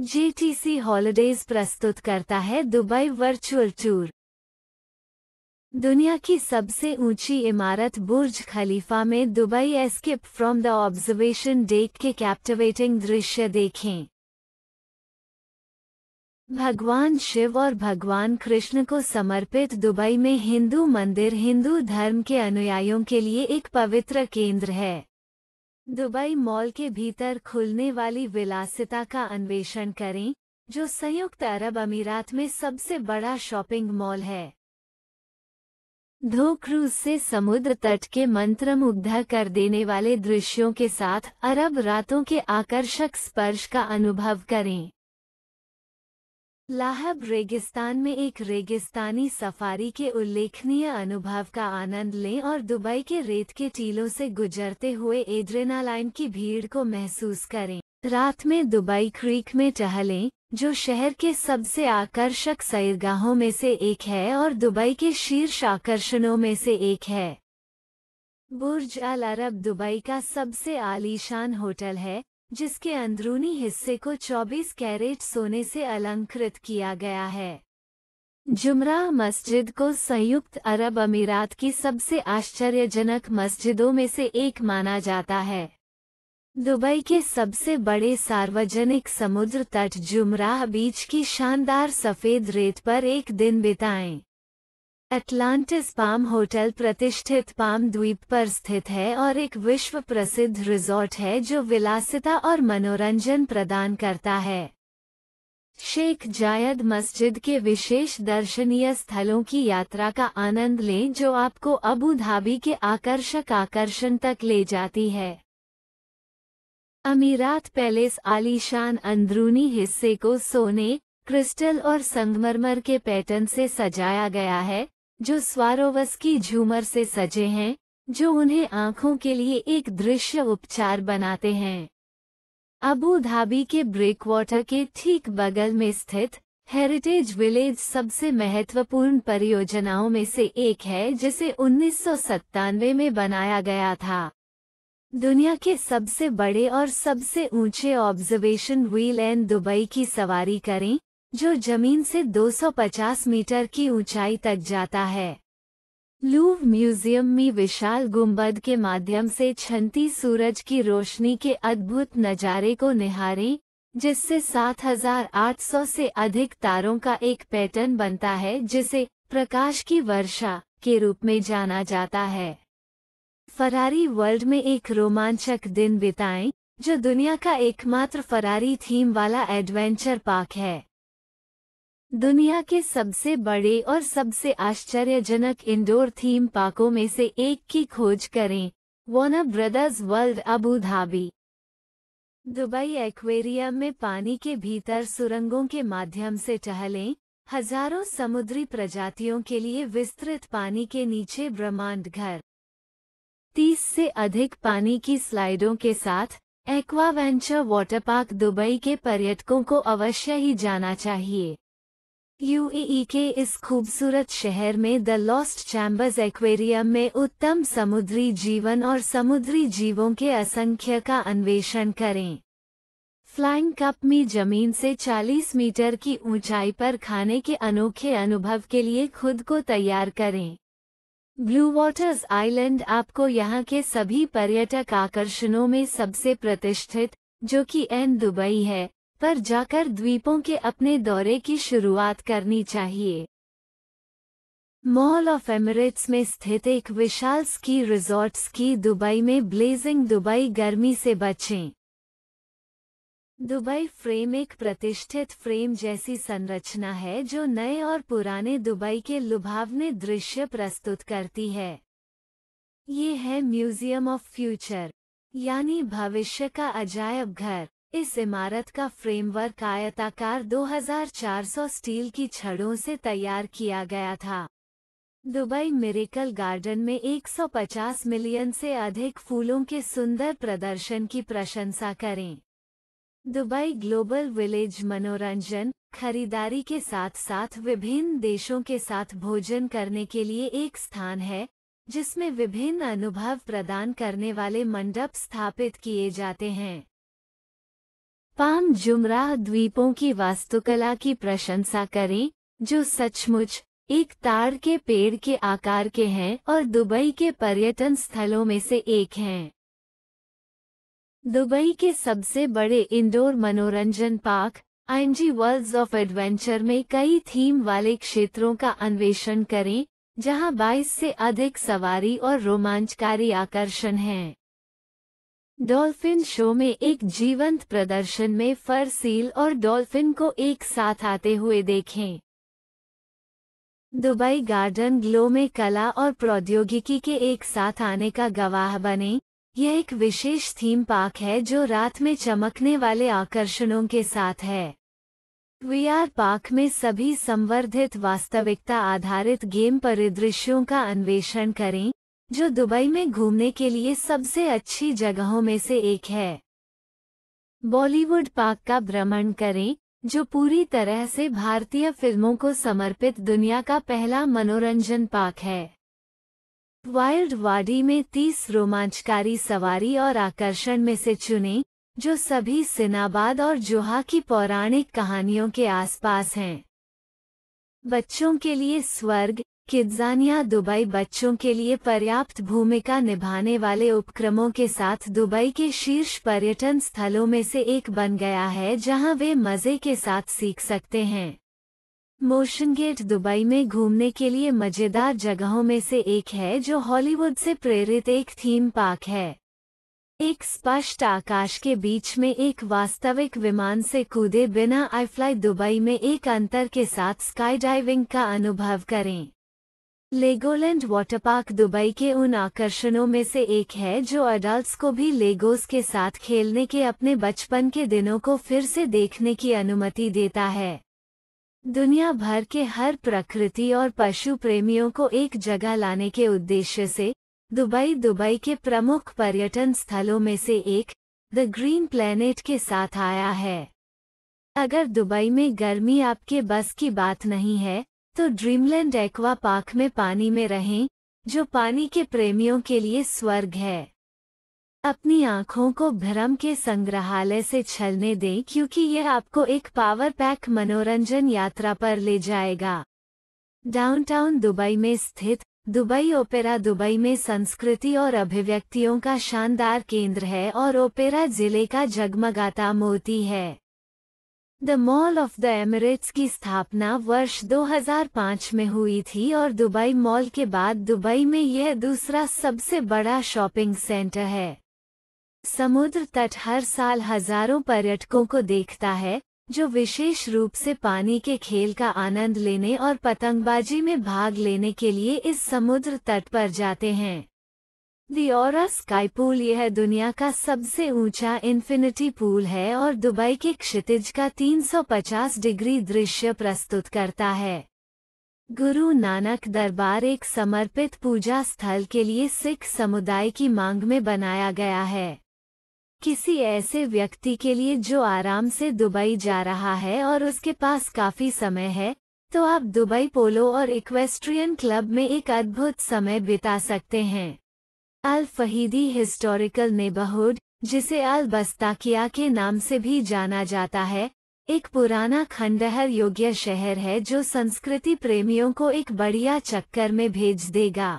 GTC holidays प्रस्तुत करता है दुबई वर्चुअल टूर दुनिया की सबसे ऊंची इमारत बुर्ज खलीफा में Dubai escape from the observation deck के कैप्टिवेटिंग दृश्य देखें भगवान शिव और भगवान कृष्ण को समर्पित दुबई में हिंदू मंदिर हिंदू धर्म के अनुयायियों के लिए एक पवित्र केंद्र है दुबई मॉल के भीतर खुलने वाली विलासिता का अन्वेषण करें जो संयुक्त अरब अमीरात में सबसे बड़ा शॉपिंग मॉल है धो क्रूज से समुद्र तट के मंत्र कर देने वाले दृश्यों के साथ अरब रातों के आकर्षक स्पर्श का अनुभव करें लाहब रेगिस्तान में एक रेगिस्तानी सफारी के उल्लेखनीय अनुभव का आनंद लें और दुबई के रेत के टीलों से गुजरते हुए एड्रेनालाइन की भीड़ को महसूस करें रात में दुबई क्रीक में टहलें जो शहर के सबसे आकर्षक सैरगाहों में से एक है और दुबई के शीर्ष आकर्षणों में से एक है बुर्ज अल अरब दुबई का सबसे आलीशान होटल है जिसके अंदरूनी हिस्से को 24 कैरेट सोने से अलंकृत किया गया है जुमराह मस्जिद को संयुक्त अरब अमीरात की सबसे आश्चर्यजनक मस्जिदों में से एक माना जाता है दुबई के सबसे बड़े सार्वजनिक समुद्र तट जुमराह बीच की शानदार सफ़ेद रेत पर एक दिन बिताएं अटलांटिस पाम होटल प्रतिष्ठित पाम द्वीप पर स्थित है और एक विश्व प्रसिद्ध रिजॉर्ट है जो विलासिता और मनोरंजन प्रदान करता है शेख जायद मस्जिद के विशेष दर्शनीय स्थलों की यात्रा का आनंद लें जो आपको अबू धाबी के आकर्षक आकर्षण तक ले जाती है अमीरात पैलेस आलीशान अंदरूनी हिस्से को सोने क्रिस्टल और संगमरमर के पैटर्न से सजाया गया है जो की झूमर से सजे हैं जो उन्हें आंखों के लिए एक दृश्य उपचार बनाते हैं अबू धाबी के ब्रेकवाटर के ठीक बगल में स्थित हेरिटेज विलेज सबसे महत्वपूर्ण परियोजनाओं में से एक है जिसे उन्नीस में बनाया गया था दुनिया के सबसे बड़े और सबसे ऊंचे ऑब्जर्वेशन व्हील एंड दुबई की सवारी करें जो जमीन से 250 मीटर की ऊंचाई तक जाता है लूव म्यूजियम में विशाल गुंबद के माध्यम से छंती सूरज की रोशनी के अद्भुत नज़ारे को निहारें जिससे 7,800 से अधिक तारों का एक पैटर्न बनता है जिसे प्रकाश की वर्षा के रूप में जाना जाता है फरारी वर्ल्ड में एक रोमांचक दिन बिताएं जो दुनिया का एकमात्र फरारी थीम वाला एडवेंचर पार्क है दुनिया के सबसे बड़े और सबसे आश्चर्यजनक इंडोर थीम पार्कों में से एक की खोज करें Warner Brothers World Abu Dhabi Dubai aquarium में पानी के भीतर सुरंगों के माध्यम से टहलें हजारों समुद्री प्रजातियों के लिए विस्तृत पानी के नीचे ब्रह्मांड घर तीस से अधिक पानी की स्लाइडों के साथ एक्वावेंचर वाटर पार्क दुबई के पर्यटकों को अवश्य ही जाना चाहिए यूएई के e इस खूबसूरत शहर में द लॉस्ट चैम्बर्स एक्वेरियम में उत्तम समुद्री जीवन और समुद्री जीवों के असंख्य का अन्वेषण करें फ्लाइंग कप में जमीन से 40 मीटर की ऊंचाई पर खाने के अनोखे अनुभव के लिए खुद को तैयार करें ब्लू वाटर्स आइलैंड आपको यहाँ के सभी पर्यटक आकर्षणों में सबसे प्रतिष्ठित जो कि एन दुबई है पर जाकर द्वीपों के अपने दौरे की शुरुआत करनी चाहिए मॉल ऑफ एमिरेट्स में स्थित एक विशाल स्की रिजॉर्ट स्की दुबई में ब्लेजिंग दुबई गर्मी से बचें दुबई फ्रेम एक प्रतिष्ठित फ्रेम जैसी संरचना है जो नए और पुराने दुबई के लुभावने दृश्य प्रस्तुत करती है ये है म्यूजियम ऑफ फ्यूचर यानी भविष्य का अजायब घर इस इमारत का फ्रेमवर्क आयताकार 2400 स्टील की छड़ों से तैयार किया गया था दुबई मेरिकल गार्डन में 150 मिलियन से अधिक फूलों के सुंदर प्रदर्शन की प्रशंसा करें दुबई ग्लोबल विलेज मनोरंजन खरीदारी के साथ साथ विभिन्न देशों के साथ भोजन करने के लिए एक स्थान है जिसमें विभिन्न अनुभव प्रदान करने वाले मंडप स्थापित किए जाते हैं पाम जुमराह द्वीपों की वास्तुकला की प्रशंसा करें जो सचमुच एक ताड़ के पेड़ के आकार के हैं और दुबई के पर्यटन स्थलों में से एक हैं दुबई के सबसे बड़े इंडोर मनोरंजन park ING worlds of adventure में कई थीम वाले क्षेत्रों का अन्वेषण करें जहां 22 से अधिक सवारी और रोमांचकारी आकर्षण हैं डॉल्फिन शो में एक जीवंत प्रदर्शन में फर सील और डॉल्फिन को एक साथ आते हुए देखें दुबई गार्डन ग्लो में कला और प्रौद्योगिकी के एक साथ आने का गवाह बने यह एक विशेष थीम पार्क है जो रात में चमकने वाले आकर्षणों के साथ है वीआर पार्क में सभी संवर्धित वास्तविकता आधारित गेम परिदृश्यों का अन्वेषण करें जो दुबई में घूमने के लिए सबसे अच्छी जगहों में से एक है बॉलीवुड पार्क का भ्रमण करें जो पूरी तरह से भारतीय फिल्मों को समर्पित दुनिया का पहला मनोरंजन पार्क है वाइल्ड वाडी में 30 रोमांचकारी सवारी और आकर्षण में से चुनें जो सभी सिनाबाद और जोहा की पौराणिक कहानियों के आसपास हैं बच्चों के लिए स्वर्ग किड्जानिया दुबई बच्चों के लिए पर्याप्त भूमिका निभाने वाले उपक्रमों के साथ दुबई के शीर्ष पर्यटन स्थलों में से एक बन गया है जहां वे मज़े के साथ सीख सकते हैं मोशन गेट दुबई में घूमने के लिए मज़ेदार जगहों में से एक है जो हॉलीवुड से प्रेरित एक थीम पार्क है एक स्पष्ट आकाश के बीच में एक वास्तविक विमान से कूदे बिना आईफ्लाई दुबई में एक अंतर के साथ स्काई डाइविंग का अनुभव करें लेगोलैंड वाटर पार्क दुबई के उन आकर्षणों में से एक है जो अडल्ट को भी लेगोस के साथ खेलने के अपने बचपन के दिनों को फिर से देखने की अनुमति देता है दुनिया भर के हर प्रकृति और पशु प्रेमियों को एक जगह लाने के उद्देश्य से दुबई दुबई के प्रमुख पर्यटन स्थलों में से एक द ग्रीन प्लैनेट के साथ आया है अगर दुबई में गर्मी आपके बस की बात नहीं है तो ड्रीमलैंड एक्वा पार्क में पानी में रहें जो पानी के प्रेमियों के लिए स्वर्ग है अपनी आंखों को भ्रम के संग्रहालय से छलने दें क्योंकि यह आपको एक पावर पैक मनोरंजन यात्रा पर ले जाएगा डाउनटाउन दुबई में स्थित दुबई ओपेरा दुबई में संस्कृति और अभिव्यक्तियों का शानदार केंद्र है और ओपेरा जिले का जगमगाता मोती है the mall of the Emirates की स्थापना वर्ष 2005 में हुई थी और दुबई मॉल के बाद दुबई में यह दूसरा सबसे बड़ा शॉपिंग सेंटर है समुद्र तट हर साल हजारों पर्यटकों को देखता है जो विशेष रूप से पानी के खेल का आनंद लेने और पतंगबाजी में भाग लेने के लिए इस समुद्र तट पर जाते हैं दियोरा स्काई पूल यह दुनिया का सबसे ऊंचा इन्फिनिटी पूल है और दुबई के क्षितिज का 350 डिग्री दृश्य प्रस्तुत करता है गुरु नानक दरबार एक समर्पित पूजा स्थल के लिए सिख समुदाय की मांग में बनाया गया है किसी ऐसे व्यक्ति के लिए जो आराम से दुबई जा रहा है और उसके पास काफी समय है तो आप दुबई पोलो और इक्वेस्ट्रियन क्लब में एक अद्भुत समय बिता सकते हैं अल फहीदी हिस्टोरिकल नेबरहुड जिसे अल बस्ताकिया के नाम से भी जाना जाता है एक पुराना खंडहर योग्य शहर है जो संस्कृति प्रेमियों को एक बढ़िया चक्कर में भेज देगा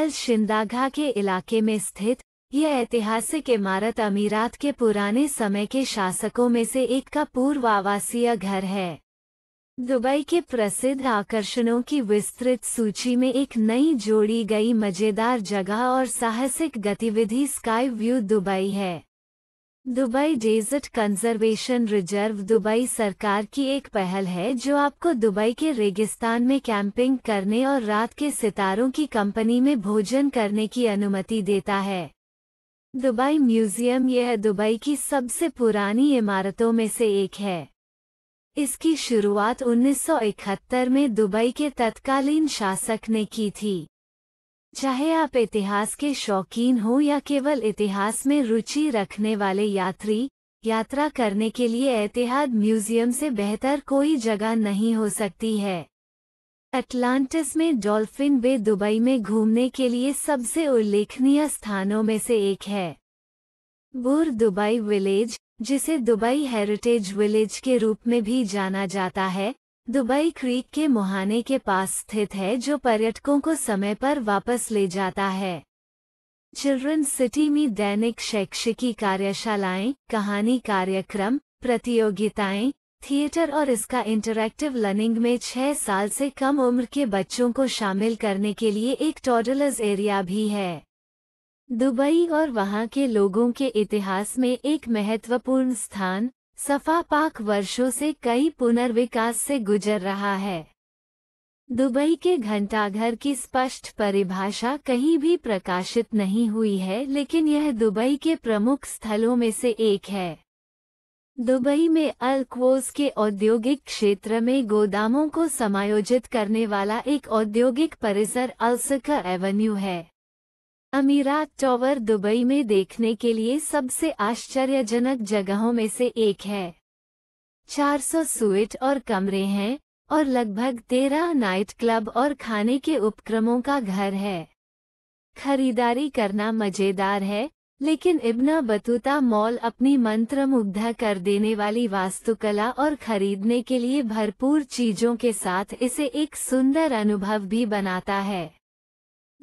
अल शिंदाघा के इलाके में स्थित यह ऐतिहासिक इमारत अमीरात के पुराने समय के शासकों में से एक का पूर्व आवासीय घर है दुबई के प्रसिद्ध आकर्षणों की विस्तृत सूची में एक नई जोड़ी गई मजेदार जगह और साहसिक गतिविधि स्काई व्यू दुबई है Dubai desert conservation reserve Dubai सरकार की एक पहल है जो आपको दुबई के रेगिस्तान में कैंपिंग करने और रात के सितारों की कंपनी में भोजन करने की अनुमति देता है दुबई म्यूजियम यह दुबई की सबसे पुरानी इमारतों में से एक है इसकी शुरुआत 1971 में दुबई के तत्कालीन शासक ने की थी चाहे आप इतिहास के शौकीन हो या केवल इतिहास में रुचि रखने वाले यात्री यात्रा करने के लिए एतिहाद म्यूजियम से बेहतर कोई जगह नहीं हो सकती है अटलांटिस में डॉल्फिन बे दुबई में घूमने के लिए सबसे उल्लेखनीय स्थानों में से एक है बुर दुबई विलेज जिसे दुबई हेरिटेज विलेज के रूप में भी जाना जाता है दुबई क्रीक के मुहाने के पास स्थित है जो पर्यटकों को समय पर वापस ले जाता है चिल्ड्रन सिटी में दैनिक शैक्षिकी कार्यशालाएं कहानी कार्यक्रम प्रतियोगिताएं थिएटर और इसका इंटरैक्टिव लर्निंग में छह साल से कम उम्र के बच्चों को शामिल करने के लिए एक टॉडलर्स एरिया भी है दुबई और वहां के लोगों के इतिहास में एक महत्वपूर्ण स्थान सफा पाक वर्षों से कई पुनर्विकास से गुजर रहा है दुबई के घंटाघर की स्पष्ट परिभाषा कहीं भी प्रकाशित नहीं हुई है लेकिन यह दुबई के प्रमुख स्थलों में से एक है दुबई में अल्कवोज के औद्योगिक क्षेत्र में गोदामों को समायोजित करने वाला एक औद्योगिक परिसर अल्सका एवेन्यू है अमीरात टॉवर दुबई में देखने के लिए सबसे आश्चर्यजनक जगहों में से एक है 400 सुइट और कमरे हैं और लगभग तेरह नाइट क्लब और खाने के उपक्रमों का घर है खरीदारी करना मजेदार है लेकिन इब्ना बतूता मॉल अपनी मंत्रमुग्धा कर देने वाली वास्तुकला और खरीदने के लिए भरपूर चीजों के साथ इसे एक सुंदर अनुभव भी बनाता है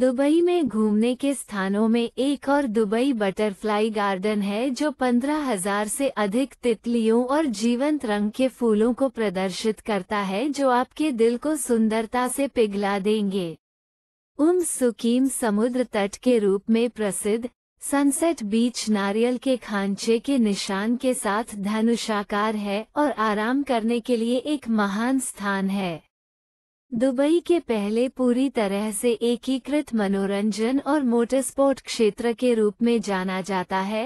दुबई में घूमने के स्थानों में एक और दुबई बटरफ्लाई गार्डन है जो पंद्रह हजार से अधिक तितलियों और जीवंत रंग के फूलों को प्रदर्शित करता है जो आपके दिल को सुंदरता से पिघला देंगे उम सुकीम समुद्र तट के रूप में प्रसिद्ध सनसेट बीच नारियल के खांचे के निशान के साथ धनुषाकार है और आराम करने के लिए एक महान स्थान है दुबई के पहले पूरी तरह से एकीकृत मनोरंजन और मोटरस्पोर्ट क्षेत्र के रूप में जाना जाता है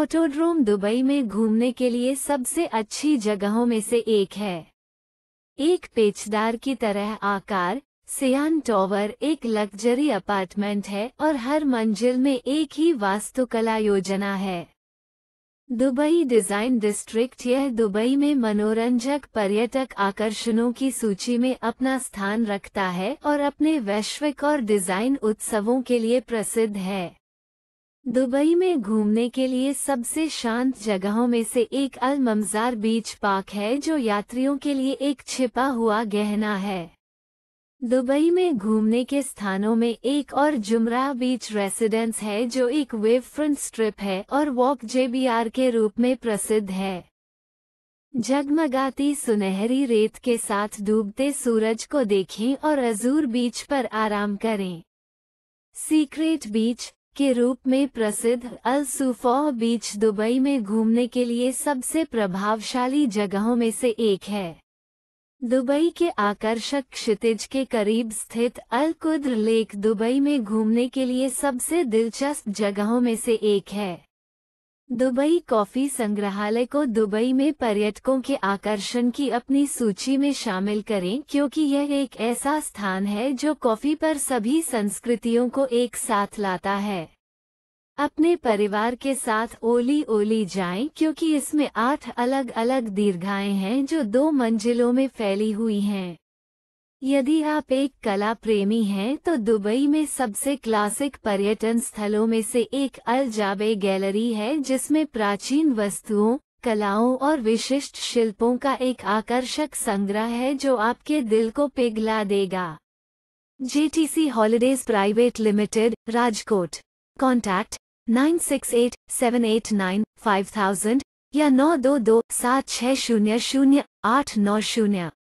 ऑटोड्रोम दुबई में घूमने के लिए सबसे अच्छी जगहों में से एक है एक पेचदार की तरह आकार सियान टॉवर एक लग्जरी अपार्टमेंट है और हर मंजिल में एक ही वास्तुकला योजना है दुबई डिजाइन डिस्ट्रिक्ट यह दुबई में मनोरंजक पर्यटक आकर्षणों की सूची में अपना स्थान रखता है और अपने वैश्विक और डिजाइन उत्सवों के लिए प्रसिद्ध है दुबई में घूमने के लिए सबसे शांत जगहों में से एक अल ममजार बीच पार्क है जो यात्रियों के लिए एक छिपा हुआ गहना है दुबई में घूमने के स्थानों में एक और जुमराह बीच रेसिडेंस है जो एक वेव फ्रंट स्ट्रिप है और वॉक जेबीआर के रूप में प्रसिद्ध है जगमगाती सुनहरी रेत के साथ डूबते सूरज को देखें और अजूर बीच पर आराम करें सीक्रेट बीच के रूप में प्रसिद्ध अल सुफोह बीच दुबई में घूमने के लिए सबसे प्रभावशाली जगहों में से एक है दुबई के आकर्षक क्षितिज के करीब स्थित अल कुद्र लेक दुबई में घूमने के लिए सबसे दिलचस्प जगहों में से एक है दुबई कॉफी संग्रहालय को दुबई में पर्यटकों के आकर्षण की अपनी सूची में शामिल करें क्योंकि यह एक ऐसा स्थान है जो कॉफी पर सभी संस्कृतियों को एक साथ लाता है अपने परिवार के साथ ओली ओली जाएं क्योंकि इसमें आठ अलग अलग दीर्घाएं हैं जो दो मंजिलों में फैली हुई हैं यदि आप एक कला प्रेमी हैं तो दुबई में सबसे क्लासिक पर्यटन स्थलों में से एक अल जाबे गैलरी है जिसमें प्राचीन वस्तुओं कलाओं और विशिष्ट शिल्पों का एक आकर्षक संग्रह है जो आपके दिल को पिघला देगा JTC holidays private limited Rajkot contact nine six eight seven eight nine five thousand या नौ दो दो सात छः शून्य शून्य आठ नौ शून्य